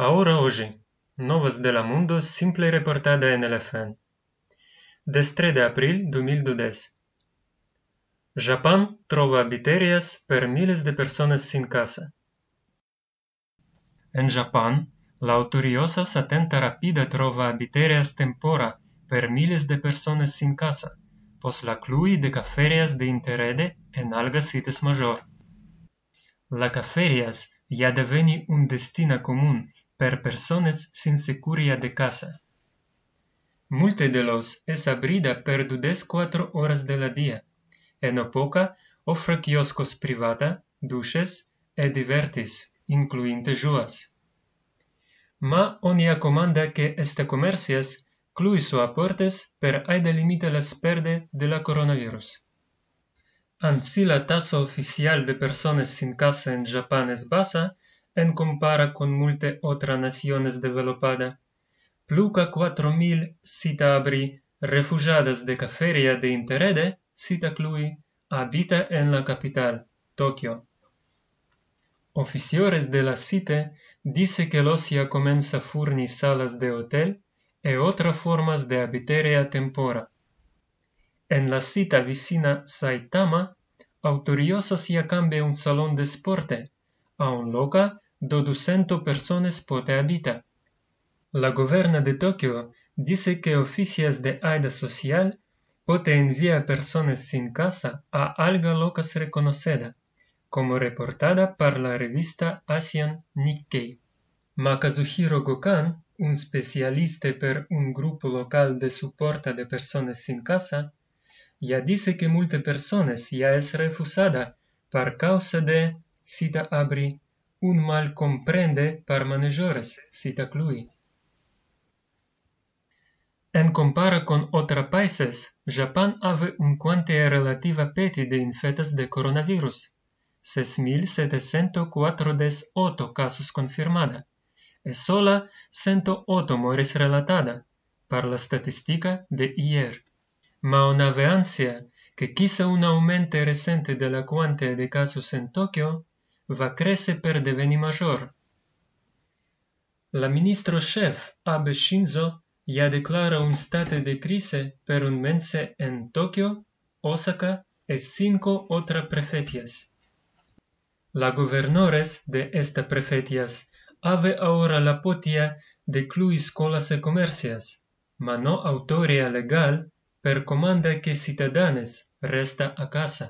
Ahora hoy, Novas de la Mundo simple reportada en el FN. 3 de abril 2010. Japón trova biterias per miles de personas sin casa. En Japón, la autoriosa satenta rapida trova biterias tempora per miles de personas sin casa, pos la clui de caferias de interede en alga cites major. La caferias ya deveni un destino común per persones sin securia de casa. Multe de los es abrida per 24 horas de la día. En opoca, ofre kioscos privata, duches, e divertis, incluinte juas. Ma onia comanda que este comercias clui su aportes per aide limite les perde de la coronavirus. Ansi la tasa oficial de personas sin casa en Japan es basa, en compara con multe otra naciones developada. Pluca cuatro mil cita abri, refugiadas de Caferia de Interede, cita clui, habita en la capital, Tokio. Oficiores de la CITE dice que Losia comienza a salas de hotel e otras formas de habiteria tempora. En la cita vicina Saitama, Autoriosa si cambia un salón de sporte a un loca, 200 personas por habita. La goberna de Tokio dice que oficias de aida social pote envía personas sin casa a alga locas reconocida, como reportada por la revista Asian Nikkei. Makazuhiro Gokan, un especialista per un grupo local de soporte de personas sin casa, ya dice que multe personas ya es refusada por causa de cita Abri, un mal comprende para manejores, cita clui. En comparación con otros países, Japón ave un cuantía relativa peti de infetas de coronavirus. 6.748 casos confirmada e sola 108 moris relatada par la estadística de ier. Ma una veancia que quizá un aumento reciente de la cuantía de casos en Tokio va crece per deveni mayor. La ministro chef Abe Shinzo ya declara un state de crise per un mense en Tokio, Osaka y e cinco otras prefetias. La gobernores de estas prefetias ave ahora la potia cluis colas e comercias, ma no autoria legal per comanda que citadanes resta a casa.